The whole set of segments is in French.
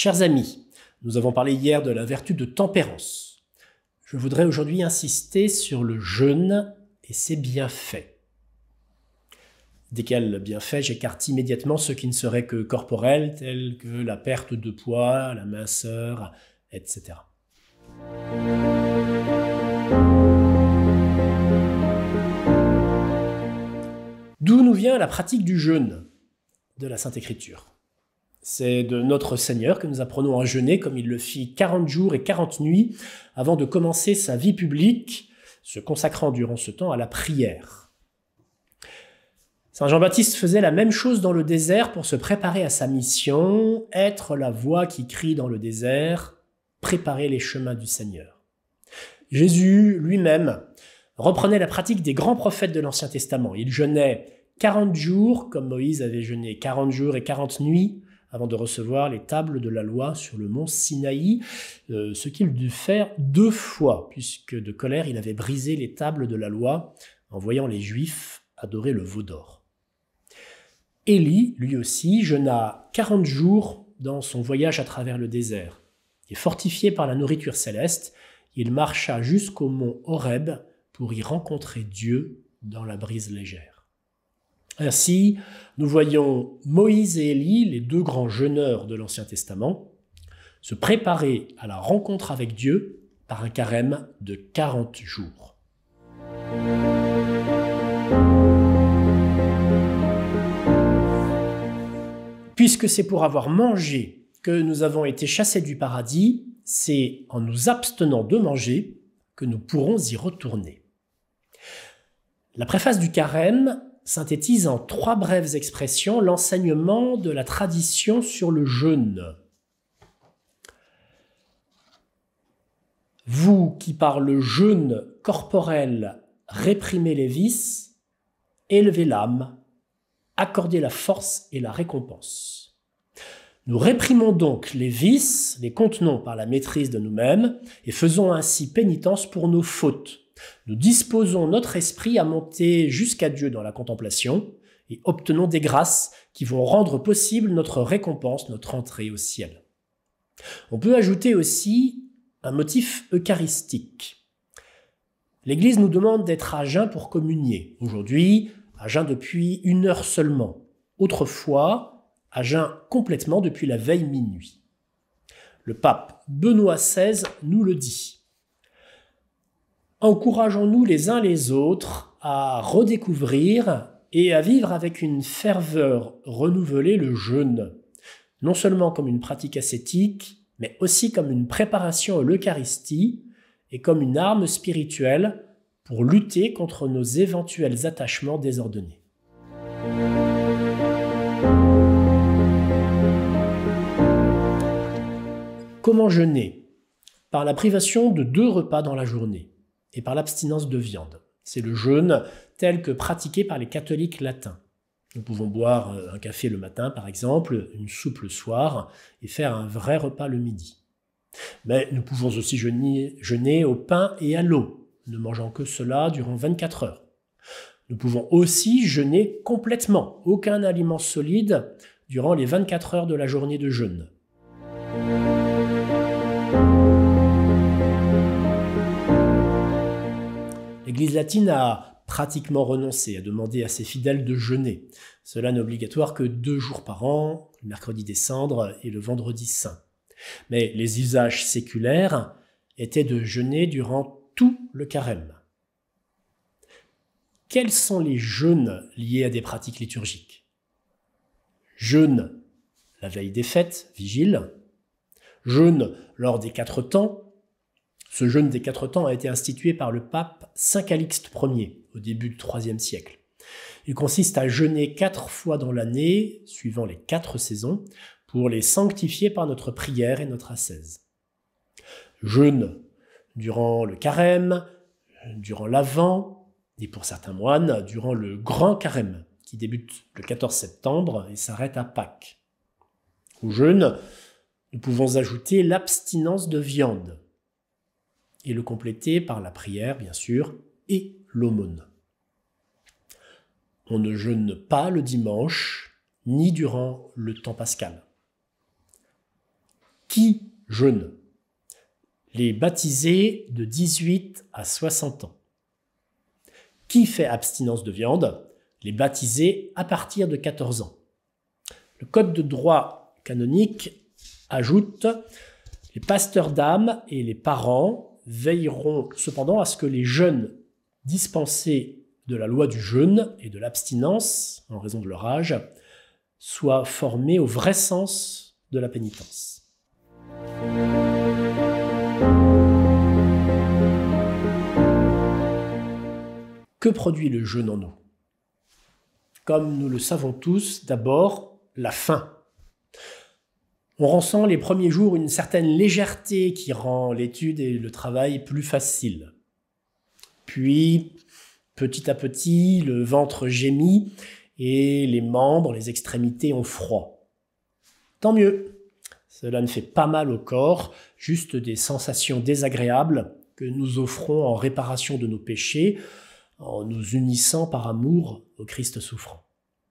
Chers amis, nous avons parlé hier de la vertu de tempérance. Je voudrais aujourd'hui insister sur le jeûne et ses bienfaits. Desquels bienfaits j'écarte immédiatement ceux qui ne seraient que corporels, tels que la perte de poids, la minceur, etc. D'où nous vient la pratique du jeûne de la Sainte Écriture c'est de notre Seigneur que nous apprenons à jeûner comme il le fit 40 jours et 40 nuits avant de commencer sa vie publique, se consacrant durant ce temps à la prière. Saint Jean-Baptiste faisait la même chose dans le désert pour se préparer à sa mission, être la voix qui crie dans le désert, préparer les chemins du Seigneur. Jésus lui-même reprenait la pratique des grands prophètes de l'Ancien Testament. Il jeûnait 40 jours, comme Moïse avait jeûné 40 jours et 40 nuits, avant de recevoir les tables de la loi sur le mont Sinaï, euh, ce qu'il dut faire deux fois, puisque de colère il avait brisé les tables de la loi en voyant les Juifs adorer le veau d'or. Élie, lui aussi, jeûna 40 jours dans son voyage à travers le désert. Et fortifié par la nourriture céleste, il marcha jusqu'au mont Horeb pour y rencontrer Dieu dans la brise légère. Ainsi, nous voyons Moïse et Élie, les deux grands jeûneurs de l'Ancien Testament, se préparer à la rencontre avec Dieu par un carême de 40 jours. Puisque c'est pour avoir mangé que nous avons été chassés du paradis, c'est en nous abstenant de manger que nous pourrons y retourner. La préface du carême synthétise en trois brèves expressions l'enseignement de la tradition sur le jeûne. Vous qui par le jeûne corporel réprimez les vices, élevez l'âme, accordez la force et la récompense. Nous réprimons donc les vices, les contenons par la maîtrise de nous-mêmes, et faisons ainsi pénitence pour nos fautes, nous disposons notre esprit à monter jusqu'à Dieu dans la contemplation et obtenons des grâces qui vont rendre possible notre récompense, notre entrée au ciel. On peut ajouter aussi un motif eucharistique. L'Église nous demande d'être à jeun pour communier. Aujourd'hui, à jeun depuis une heure seulement. Autrefois, à jeun complètement depuis la veille minuit. Le pape Benoît XVI nous le dit encourageons-nous les uns les autres à redécouvrir et à vivre avec une ferveur renouvelée le jeûne, non seulement comme une pratique ascétique, mais aussi comme une préparation à l'Eucharistie et comme une arme spirituelle pour lutter contre nos éventuels attachements désordonnés. Comment jeûner Par la privation de deux repas dans la journée et par l'abstinence de viande. C'est le jeûne tel que pratiqué par les catholiques latins. Nous pouvons boire euh, un café le matin, par exemple, une soupe le soir, et faire un vrai repas le midi. Mais nous pouvons aussi jeûner, au pain et à l'eau, ne mangeant que cela durant 24 heures. Nous pouvons aussi jeûner complètement, aucun aliment solide, durant les 24 heures de la journée de jeûne. l'Église latine a pratiquement renoncé à demander à ses fidèles de jeûner. Cela n'est obligatoire que deux jours par an, le mercredi des cendres et le vendredi saint. Mais les usages séculaires étaient de jeûner durant tout le carême. Quels sont les jeûnes liés à des pratiques liturgiques Jeûne la veille des fêtes, vigile. Jeûne lors des quatre temps, ce jeûne des quatre temps a été institué par le pape Saint Calixte Ier au début du IIIe siècle. Il consiste à jeûner quatre fois dans l'année, suivant les quatre saisons, pour les sanctifier par notre prière et notre ascèse. Jeûne durant le carême, durant l'Avent, et pour certains moines, durant le grand carême, qui débute le 14 septembre et s'arrête à Pâques. Au jeûne, nous pouvons ajouter l'abstinence de viande, et le compléter par la prière, bien sûr, et l'aumône. On ne jeûne pas le dimanche, ni durant le temps pascal. Qui jeûne Les baptisés de 18 à 60 ans. Qui fait abstinence de viande Les baptisés à partir de 14 ans. Le Code de droit canonique ajoute les pasteurs d'âme et les parents veilleront cependant à ce que les jeunes dispensés de la loi du jeûne et de l'abstinence, en raison de leur âge, soient formés au vrai sens de la pénitence. Que produit le jeûne en nous Comme nous le savons tous, d'abord la faim. On ressent les premiers jours une certaine légèreté qui rend l'étude et le travail plus facile. Puis, petit à petit, le ventre gémit et les membres, les extrémités ont froid. Tant mieux. Cela ne fait pas mal au corps, juste des sensations désagréables que nous offrons en réparation de nos péchés, en nous unissant par amour au Christ souffrant.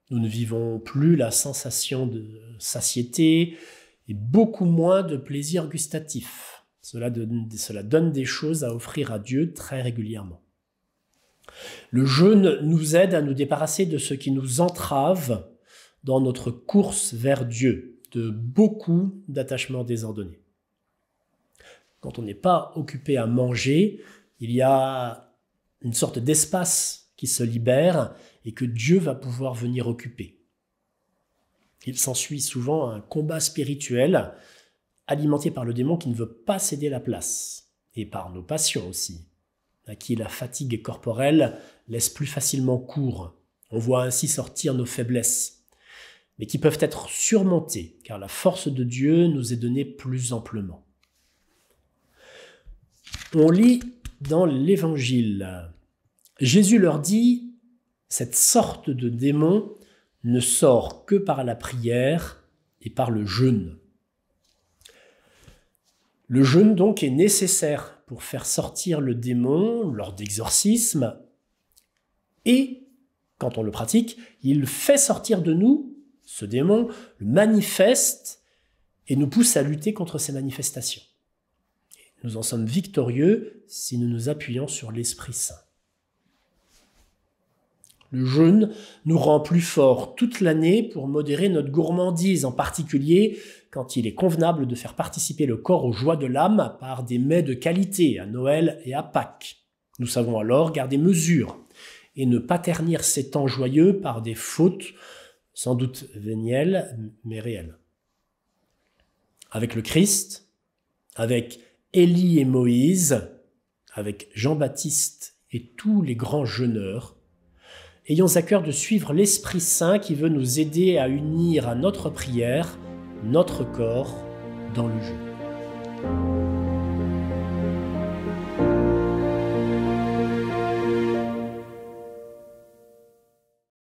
Nous ne vivons plus la sensation de satiété, et beaucoup moins de plaisir gustatif. Cela donne, cela donne des choses à offrir à Dieu très régulièrement. Le jeûne nous aide à nous débarrasser de ce qui nous entrave dans notre course vers Dieu, de beaucoup d'attachements désordonnés. Quand on n'est pas occupé à manger, il y a une sorte d'espace qui se libère et que Dieu va pouvoir venir occuper. Il s'ensuit souvent un combat spirituel alimenté par le démon qui ne veut pas céder la place, et par nos passions aussi, à qui la fatigue corporelle laisse plus facilement cours. On voit ainsi sortir nos faiblesses, mais qui peuvent être surmontées, car la force de Dieu nous est donnée plus amplement. On lit dans l'Évangile, Jésus leur dit, cette sorte de démon ne sort que par la prière et par le jeûne. Le jeûne donc est nécessaire pour faire sortir le démon lors d'exorcisme, et quand on le pratique, il fait sortir de nous ce démon, le manifeste et nous pousse à lutter contre ces manifestations. Nous en sommes victorieux si nous nous appuyons sur l'Esprit Saint. Le jeûne nous rend plus forts toute l'année pour modérer notre gourmandise, en particulier quand il est convenable de faire participer le corps aux joies de l'âme par des mets de qualité à Noël et à Pâques. Nous savons alors garder mesure et ne pas ternir ces temps joyeux par des fautes, sans doute véniales mais réelles. Avec le Christ, avec Élie et Moïse, avec Jean-Baptiste et tous les grands jeûneurs, ayons à cœur de suivre l'Esprit Saint qui veut nous aider à unir à notre prière notre corps dans le jeu.